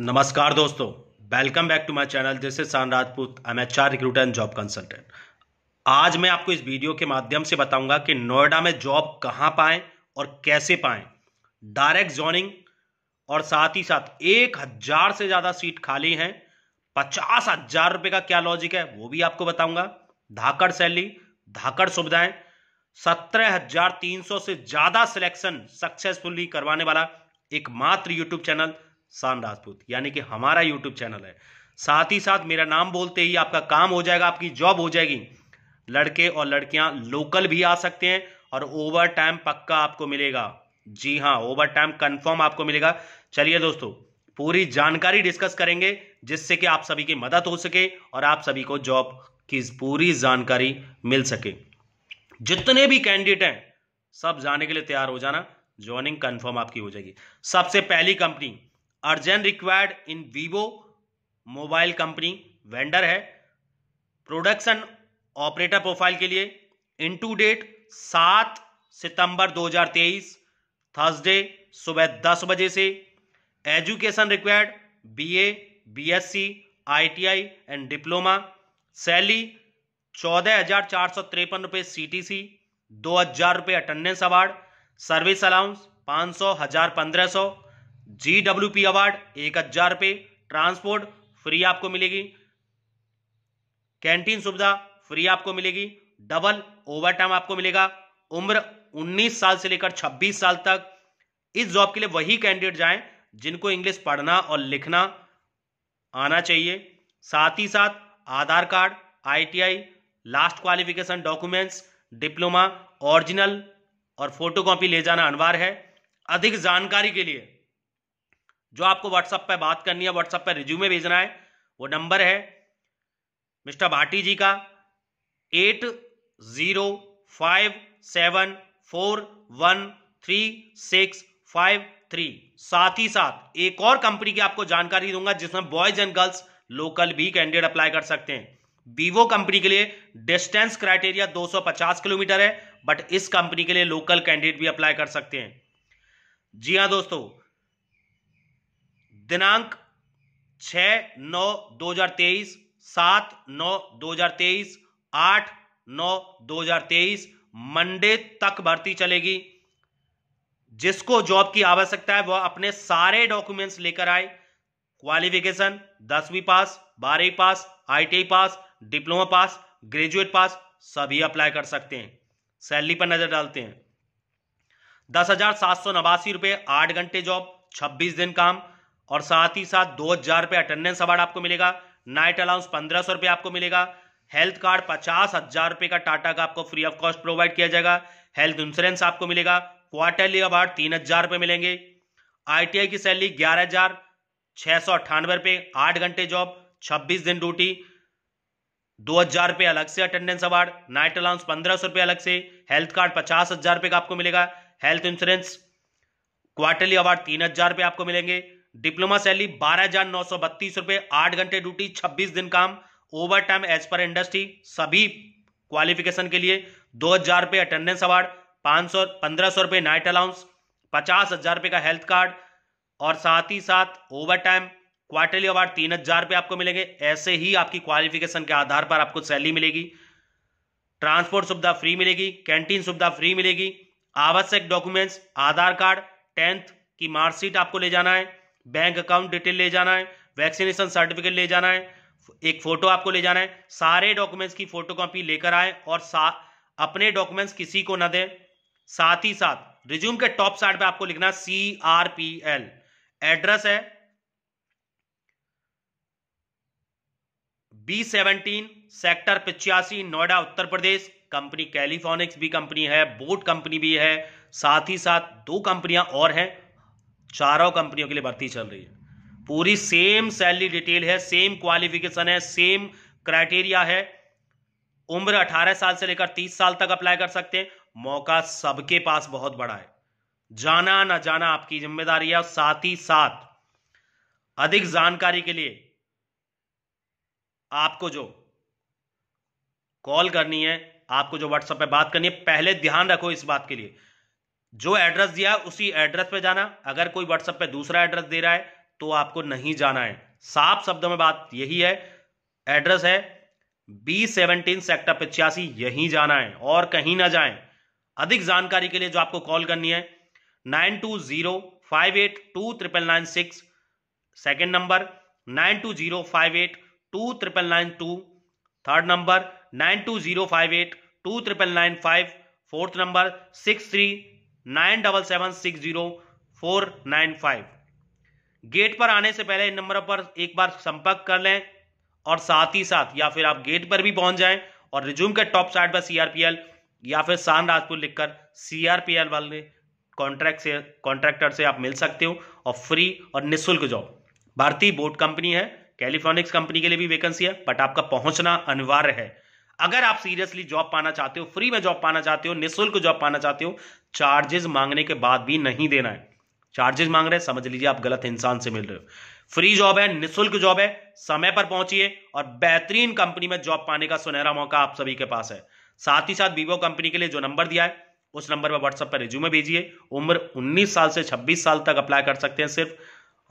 नमस्कार दोस्तों welcome back to my channel जैसे सान Rajput I am HR recruiter and job consultant आज मैं आपको इस वीडियो के माध्यम से बताऊंगा कि नोएडा में जॉब कहां पाएं और कैसे पाएं डायरेक्ट जॉइनिंग और साथ ही साथ एक हज़ार से ज़्यादा सीट खाली हैं पचास हज़ार रुपये का क्या लॉजिक है वो भी आपको बताऊंगा धाकड़ सैलरी धाकड़ सुविधाएं सत्रह हज़ार तीन सौ से ज़्यादा सिलेक्शन सक्सेसफुली करवाने वाला एकमात्र यूट्यूब चैनल शान राजपूत यानी कि हमारा यूट्यूब चैनल है साथ ही साथ मेरा नाम बोलते ही आपका काम हो जाएगा आपकी जॉब हो जाएगी लड़के और लड़कियां लोकल भी आ सकते हैं और ओवर टाइम पक्का आपको मिलेगा जी हाँ ओवर टाइम कन्फर्म आपको मिलेगा चलिए दोस्तों पूरी जानकारी डिस्कस करेंगे जिससे कि आप सभी की मदद हो सके और आप सभी को जॉब की पूरी जानकारी मिल सके जितने भी कैंडिडेट हैं सब जाने के लिए तैयार हो जाना ज्वाइनिंग कंफर्म आपकी हो जाएगी सबसे पहली company urgent required in Vivo mobile company vendor है प्रोडक्शन ऑपरेटर प्रोफाइल के लिए इन टू डेट सात सितंबर 2023 थर्सडे सुबह दस बजे से education required BA, BSc, ITI and diploma salary चौदह हजार चार सौ तिरपन रुपये सी टी सी दो हजार रुपये अटेंडेंस अवार्ड सर्विस अलाउंस पाँच सौ हजार पंद्रह सौ जी डब्ल्यू पी अवार्ड एक हजार रुपए ट्रांसपोर्ट फ्री आपको मिलेगी कैंटीन सुविधा फ्री आपको मिलेगी डबल ओवर टाइम आपको मिलेगा उम्र 19 साल से लेकर 26 साल तक इस जॉब के लिए वही कैंडिडेट जाएं जिनको इंग्लिश पढ़ना और लिखना आना चाहिए साथ ही साथ Aadhaar card ITI last qualification documents diploma original और फोटोकॉपी ले जाना अनिवार्य है अधिक जानकारी के लिए जो आपको व्हाट्सएप पर बात करनी है व्हाट्सएप पर रिज्यूमे भेजना है वो नंबर है मिस्टर भाटी जी का eight zero five seven four one three six five three साथ ही साथ एक और कंपनी की आपको जानकारी दूंगा जिसमें बॉयज एंड गर्ल्स लोकल भी कैंडिडेट अप्लाई कर सकते हैं वीवो कंपनी के लिए डिस्टेंस क्राइटेरिया 250 किलोमीटर है बट इस कंपनी के लिए लोकल कैंडिडेट भी अप्लाई कर सकते हैं जी हाँ दोस्तों दिनांक छः नौ दो हज़ार तेईस सात नौ दो हज़ार तेईस आठ नौ दो हज़ार तेईस मंडे तक भर्ती चलेगी जिसको जॉब की आवश्यकता है वह अपने सारे डॉक्यूमेंट्स लेकर आए क्वालिफिकेशन दसवीं पास बारहवीं pass ITI pass diploma pass graduate pass सभी अप्लाई कर सकते हैं सैलरी पर नजर डालते हैं दस हजार सात सौ नवासी रुपए आठ घंटे जॉब छब्बीस दिन काम और साथ ही साथ दो हजार रुपये अटेंडेंस अवार्ड आपको मिलेगा नाइट अलाउंस पंद्रह सौ रुपये आपको मिलेगा हेल्थ कार्ड पचास हजार रुपये का टाटा का आपको फ्री ऑफ कॉस्ट प्रोवाइड किया जाएगा हेल्थ इंश्योरेंस आपको मिलेगा क्वार्टरली अवार्ड तीन हजार रुपये मिलेंगे आईटीआई की सैलरी ग्यारह हजार छह सौ अट्ठानवे रुपये आठ घंटे जॉब छब्बीस दिन ड्यूटी दो हजार रुपये अलग से अटेंडेंस अवार्ड नाइट अलाउंस पंद्रह सौ रुपये अलग से हेल्थ कार्ड पचास हजार रुपये का आपको मिलेगा हेल्थ इंश्योरेंस क्वार्टरली अवार्ड तीन हजार रुपये आपको मिलेंगे डिप्लोमा सैलरी बारह हजार नौ सौ बत्तीस रुपए आठ घंटे ड्यूटी छब्बीस दिन काम over time as per industry सभी क्वालिफिकेशन के लिए दो हजार रुपए अटेंडेंस अवार्ड पांच सौ पंद्रह सौ रुपए नाइट अलाउंस पचास हजार रुपए का हेल्थ कार्ड और साथ ही साथ ओवर टाइम क्वार्टरली अवार्ड तीन हजार रुपए आपको मिलेंगे ऐसे ही आपकी क्वालिफिकेशन के आधार पर आपको सैलरी मिलेगी ट्रांसपोर्ट सुविधा फ्री मिलेगी कैंटीन सुविधा फ्री मिलेगी आवश्यक डॉक्यूमेंट्स आधार कार्ड टेंथ की मार्कशीट आपको ले जाना है बैंक अकाउंट डिटेल ले जाना है वैक्सीनेशन सर्टिफिकेट ले जाना है एक फोटो आपको ले जाना है सारे डॉक्यूमेंट्स की फोटो कॉपी लेकर आए और अपने डॉक्यूमेंट्स किसी को ना दें साथ ही साथ रिज्यूम के टॉप साइड पे आपको लिखना C R P L address है बी सेवनटीन सेक्टर पिचासी नोएडा उत्तर प्रदेश कंपनी कैलिफोनिक्स भी कंपनी है बोट कंपनी भी है साथ ही साथ दो कंपनियां और हैं चारों कंपनियों के लिए भर्ती चल रही है पूरी सेम सैलरी डिटेल है सेम क्वालिफिकेशन है सेम क्राइटेरिया है उम्र 18 साल से लेकर 30 साल तक अप्लाई कर सकते हैं मौका सबके पास बहुत बड़ा है जाना ना जाना आपकी जिम्मेदारी है और साथ ही साथ अधिक जानकारी के लिए आपको जो कॉल करनी है आपको जो व्हाट्सएप पे बात करनी है पहले ध्यान रखो इस बात के लिए जो एड्रेस दिया उसी एड्रेस पे जाना अगर कोई व्हाट्सएप पे दूसरा एड्रेस दे रहा है तो आपको नहीं जाना है साफ शब्द में बात यही है एड्रेस है बी सेवनटीन सेक्टर पिचासी यही जाना है और कहीं ना जाए अधिक जानकारी के लिए जो आपको कॉल करनी है nine two zero five eight two triple nine six second number nine two zero five eight two triple nine two third number nine two zero five eight two triple nine five fourth number six three nine double seven six zero four nine five gate पर आने से पहले इन number पर एक बार संपर्क कर लें और साथ ही साथ या फिर आप गेट पर भी पहुंच जाएं और रिज्यूम के टॉप साइड पर सीआरपीएल या फिर शान राजपुर लिखकर सीआरपीएल वाले कॉन्ट्रैक्ट से कॉन्ट्रैक्टर से आप मिल सकते हो और फ्री और निःशुल्क जॉब भारतीय बोर्ड कंपनी है कैलिफोर्निक्स कंपनी के लिए भी वैकेंसी है बट आपका पहुंचना अनिवार्य है अगर आप सीरियसली जॉब पाना चाहते हो फ्री में जॉब पाना चाहते हो निःशुल्क जॉब पाना चाहते हो चार्जेस मांगने के बाद भी नहीं देना है चार्जेस मांग रहे हैं समझ लीजिए आप गलत इंसान से मिल रहे हो फ्री जॉब है निःशुल्क जॉब है समय पर पहुंचिए और बेहतरीन कंपनी में जॉब पाने का सुनहरा मौका आप सभी के पास है साथ ही साथ वीवो कंपनी के लिए जो नंबर दिया है उस नंबर पर व्हाट्सएप पर रिज्यूमे भेजिए उम्र 19 साल से 26 साल तक अप्लाई कर सकते हैं सिर्फ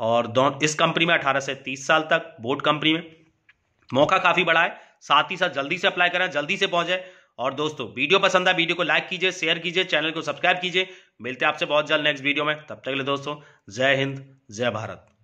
और इस कंपनी में 18 से 30 साल तक बोर्ड कंपनी में मौका काफ़ी बड़ा है साथ ही साथ जल्दी से अप्लाई करें जल्दी से पहुंचे और दोस्तों वीडियो पसंद आए वीडियो को लाइक कीजिए शेयर कीजिए चैनल को सब्सक्राइब कीजिए मिलते हैं आपसे बहुत जल्द नेक्स्ट वीडियो में तब तक के लिए दोस्तों जय हिंद जय भारत